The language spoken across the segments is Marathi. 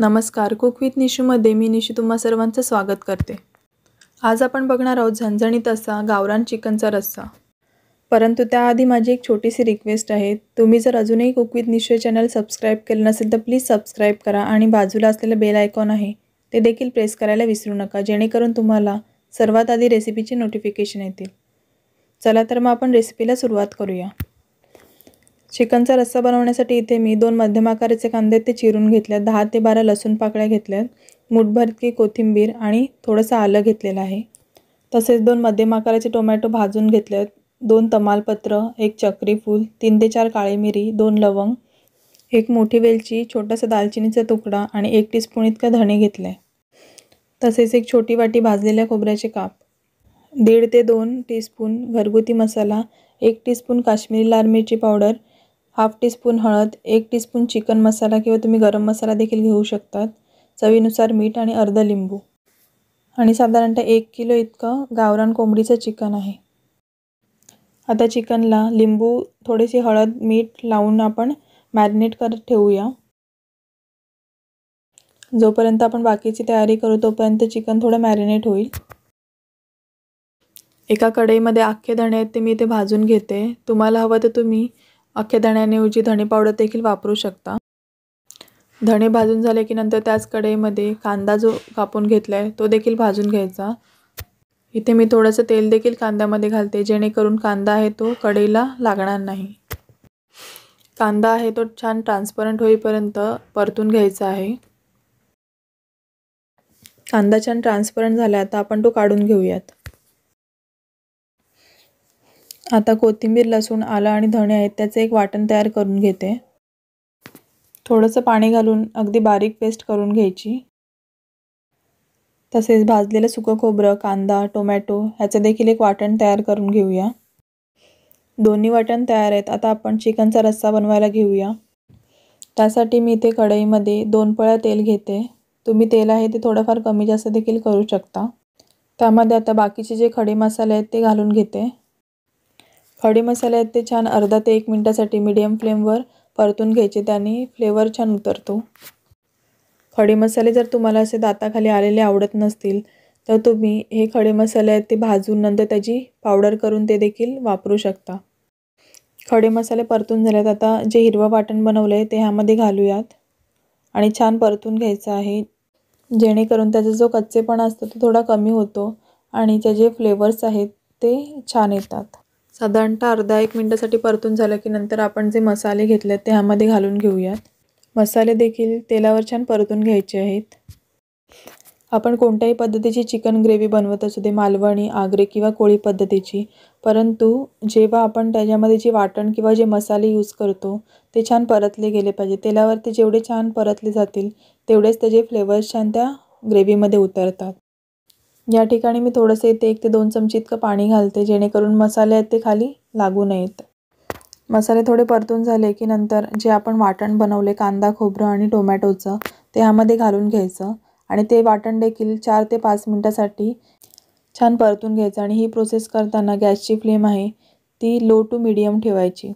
नमस्कार कुकविथ विथ निशूमध्ये मी निशू तुम्हा सर्वांचं स्वागत करते आज आपण बघणार आहोत झणझणीत असा गावरान चिकनचा रस्सा परंतु त्याआधी माझी एक छोटीशी रिक्वेस्ट आहे तुम्ही जर अजूनही cook with with Nishu channel subscribe केलं नसेल तर प्लीज सबस्क्राईब करा आणि बाजूला असलेलं बेल आयकॉन आहे ते देखील प्रेस करायला विसरू नका जेणेकरून तुम्हाला सर्वात आधी रेसिपीची नोटिफिकेशन येतील चला तर मग आपण रेसिपीला सुरुवात करूया चिकनचा रस्सा बनवण्यासाठी इथे मी दोन मध्यम आकाराचे कांदे ते चिरून घेतल्यात दहा ते बारा लसूण पाकळ्या घेतल्यात मुठभर की कोथिंबीर आणि थोडंसं आलं घेतलेलं आहे तसेच दोन मध्यम आकाराचे टोमॅटो भाजून घेतलेत दोन तमालपत्र एक चक्रीफूल तीन ते चार काळी मिरी दोन लवंग एक मोठी वेलची छोटासा दालचिनीचा तुकडा आणि एक टीस्पून इतका धणे घेतले तसेच एक छोटी वाटी भाजलेल्या खोबऱ्याचे काप दीड ते दोन टीस्पून घरगुती मसाला एक टीस्पून काश्मीरी लाल मिरची पावडर हाफ टीस्पून हळद एक टीस्पून चिकन मसाला किंवा तुम्ही गरम मसाला देखील घेऊ शकतात चवीनुसार मीठ आणि अर्ध लिंबू आणि साधारणतः एक किलो इतकं गावरान कोंबडीचं चिकन आहे आता चिकनला लिंबू थोडीशी हळद मीठ लावून आपण मॅरिनेट करत ठेवूया जोपर्यंत आपण बाकीची तयारी करू तोपर्यंत चिकन थोडं मॅरिनेट होईल एका कढईमध्ये अख्खे धणे आहेत ते मी इथे भाजून घेते तुम्हाला हवं तर तुम्ही अख्ख्या धण्याऐवजी धणे पावडर देखील वापरू शकता धणे भाजून झाले की नंतर त्याच कढईमध्ये कांदा जो कापून घेतला आहे तो देखील भाजून घ्यायचा इथे मी थोडंसं तेल देखील कांद्यामध्ये घालते जेणेकरून कांदा आहे तो कढईला लागणार नाही कांदा आहे तो छान ट्रान्सपरंट होईपर्यंत परतून घ्यायचा आहे कांदा छान ट्रान्सपरंट झाला आता आपण तो काढून घेऊयात आता कोथिंबीर लसूण आलं आणि धणे आहेत त्याचं एक वाटण तयार करून घेते थोडंसं पाणी घालून अगदी बारीक पेस्ट करून घ्यायची तसेच भाजलेलं सुकं खोबरं कांदा टोमॅटो ह्याचं देखील एक वाटण तयार करून घेऊया दोन्ही वाटण तयार आहेत आता आपण चिकनचा रस्सा बनवायला घेऊया त्यासाठी मी इथे कढईमध्ये दोन पळ्या तेल घेते तुम्ही तेल आहे ते थोडंफार कमी जास्त देखील करू शकता त्यामध्ये आता बाकीचे जे खडे मसाले आहेत ते घालून घेते खडे मसाले आहेत ते छान अर्धा ते एक मिनटासाठी मीडियम फ्लेमवर परतून घ्यायचे त्याने फ्लेवर छान उतरतो खडे मसाले जर तुम्हाला असे दाताखाली आलेले आवडत नसतील तर तुम्ही हे खडे मसाले आहेत ते भाजून नंतर त्याची पावडर करून ते देखील वापरू शकता खडे मसाले परतून झाल्यात आता जे हिरवं वाटण बनवलं आहे ते ह्यामध्ये घालूयात आणि छान परतून घ्यायचं आहे जेणेकरून त्याचा जो कच्चेपणा असतो तो थोडा कमी होतो आणि त्याचे फ्लेवर्स आहेत ते छान येतात साधारणतः अर्धा एक मिनटासाठी परतून झालं की नंतर आपण जे मसाले घेतले ते ह्यामध्ये घालून घेऊयात मसाले देखील तेलावर छान परतून घ्यायचे आहेत आपण कोणत्याही पद्धतीची चिकन ग्रेव्ही बनवत असू दे मालवणी आग्रे किंवा कोळी पद्धतीची परंतु जेव्हा आपण त्याच्यामध्ये जे वाटण किंवा जे मसाले यूज करतो ते छान परतले गेले पाहिजे तेलावरती जेवढे छान परतले जातील तेवढेच त्याचे फ्लेवर्स छान त्या ग्रेव्हीमध्ये उतरतात या ठिकाणी मी थोडंसं इथे एक ते दोन चमचे इतकं पाणी घालते जेणेकरून मसाले आहेत ते खाली लागू नयेत मसाले थोडे परतून झाले की नंतर जे आपण वाटण बनवले कांदा खोबरं आणि टोमॅटोचं ते ह्यामध्ये घालून घ्यायचं आणि ते वाटण देखील चार ते पाच मिनटासाठी छान परतून घ्यायचं आणि ही प्रोसेस करताना गॅसची फ्लेम आहे ती लो टू मीडियम ठेवायची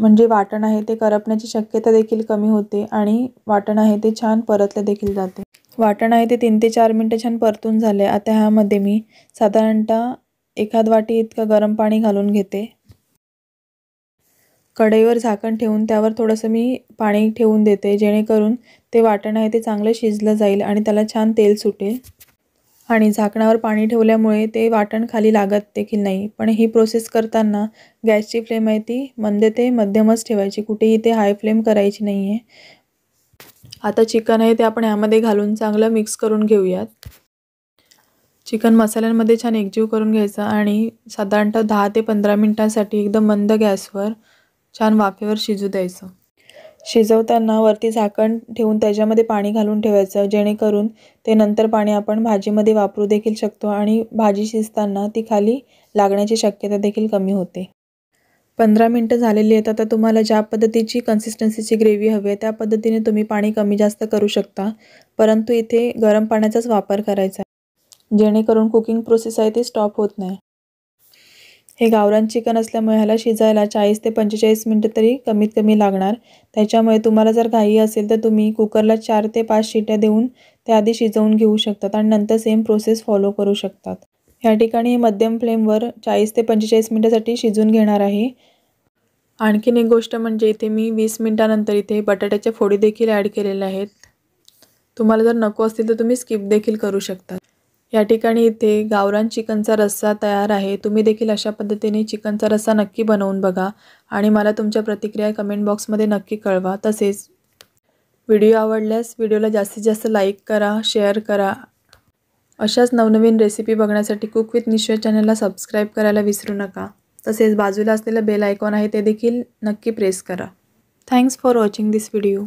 म्हणजे वाटण आहे ते करपण्याची शक्यता देखील कमी होते आणि वाटण आहे ते छान परतले देखील जाते वाटण आहे ते तीन ते चार मिनटं छान परतून झाले आता ह्यामध्ये मी साधारणतः एखाद वाटी इतकं गरम पाणी घालून घेते कढईवर झाकण ठेवून त्यावर थोडंसं मी पाणी ठेवून देते जेणेकरून ते वाटण आहे ते चांगलं शिजलं जाईल आणि त्याला छान तेल सुटेल आणि झाकणावर पाणी ठेवल्यामुळे ते वाटण खाली लागत देखील नाही पण ही प्रोसेस करताना गॅसची फ्लेम आहे ती मंद ते मध्यमच ठेवायची कुठेही ते हाय फ्लेम करायची नाही आहे आता चिकन आहे ते आपण यामध्ये घालून चांगलं मिक्स करून घेऊयात चिकन मसाल्यांमध्ये छान एकजीव करून घ्यायचं आणि साधारणतः दहा ते पंधरा मिनटांसाठी एकदम मंद गॅसवर छान वाफेवर शिजू द्यायचं शिजवताना वरती झाकण ठेवून त्याच्यामध्ये पाणी घालून ठेवायचं जेणेकरून ते नंतर पाणी आपण भाजीमध्ये वापरू देखील शकतो आणि भाजी शिजताना ती खाली लागण्याची शक्यता देखील कमी होते पंधरा मिनटं झालेली आहेत आता तुम्हाला ज्या पद्धतीची कन्सिस्टन्सीची ग्रेव्ही हवी आहे त्या पद्धतीने तुम्ही पाणी कमी जास्त करू शकता परंतु इथे गरम पाण्याचाच वापर करायचा जेणेकरून कुकिंग प्रोसेस आहे ती स्टॉप होत नाही हे गावरान चिकन असल्यामुळे ह्याला शिजायला चाळीस ते पंचेचाळीस मिनटं तरी कमीत कमी लागणार त्याच्यामुळे तुम्हाला जर घाई असेल तर तुम्ही कुकरला चार ते पाच शिट्या देऊन आधी शिजवून घेऊ शकतात आणि नंतर सेम प्रोसेस फॉलो करू शकतात ह्या ठिकाणी मध्यम फ्लेमवर चाळीस ते पंचेचाळीस मिनटासाठी शिजून घेणार आहे आणखीन एक गोष्ट म्हणजे इथे मी वीस मिनटानंतर इथे बटाट्याचे फोडी देखील ॲड केलेले आहेत तुम्हाला जर नको असतील तर तुम्ही स्किप देखील करू शकता या ठिकाणी इथे गावरान चिकनचा रस्सा तयार आहे तुम्ही देखील अशा पद्धतीने चिकनचा रस्सा नक्की बनवून बघा आणि मला तुमच्या प्रतिक्रिया कमेंट बॉक्समध्ये नक्की कळवा तसेच व्हिडिओ आवडल्यास व्हिडिओला जास्तीत जास्त लाईक करा शेअर करा अशाच नवनवीन रेसिपी बघण्यासाठी कुक विथ निश्चय चॅनलला सबस्क्राईब करायला विसरू नका तसेच बाजूला असलेलं बेल आयकॉन आहे ते देखील नक्की प्रेस करा thanks for watching this video